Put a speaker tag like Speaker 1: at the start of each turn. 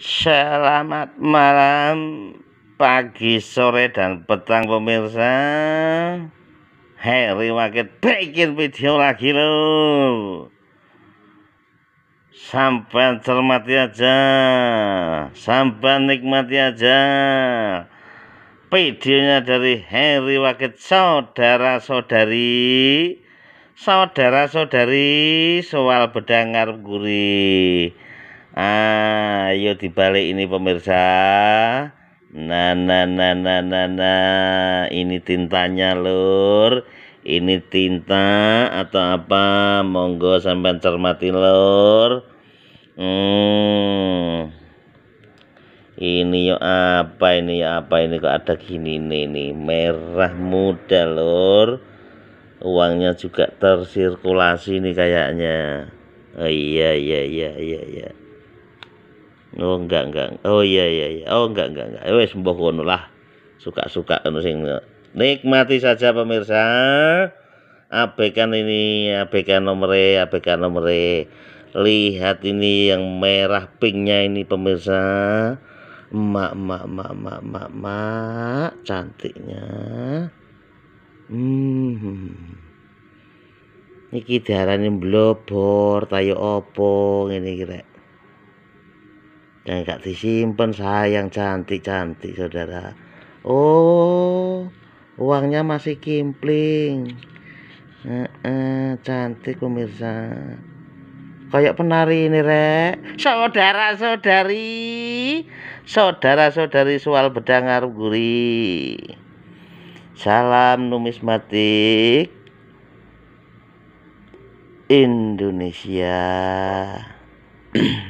Speaker 1: Selamat malam, pagi, sore, dan petang pemirsa Harry Wakit bikin video lagi loh Sampai cermati aja Sampai nikmati aja Videonya dari Harry Wakit Saudara-saudari Saudara-saudari Soal bedang ngarep gurih ah, Ayo dibalik ini pemirsa. Nah, nah, nah, nah, nah, nah. Ini tintanya lur. Ini tinta atau apa? Monggo sampean cermati lur. Hmm. Ini yo apa ini ya apa ini kok ada gini nih nih merah muda lur. Uangnya juga tersirkulasi nih kayaknya. Oh, iya iya iya iya iya oh enggak enggak oh iya iya iya oh enggak enggak enggak eh, wes mbok ngono lah suka-suka anu sing nikmati saja pemirsa abaikan ini abaikan nomere abaikan E. lihat ini yang merah pinknya ini pemirsa emak emak emak emak emak, emak. cantiknya hmm niki darane blobor tayo opo ngene iki rek yang gak disimpan sayang cantik-cantik saudara oh uangnya masih kimpling eh, eh, cantik pemirsa kayak penari ini rek saudara-saudari saudara-saudari soal bedang gurih salam numismatik Indonesia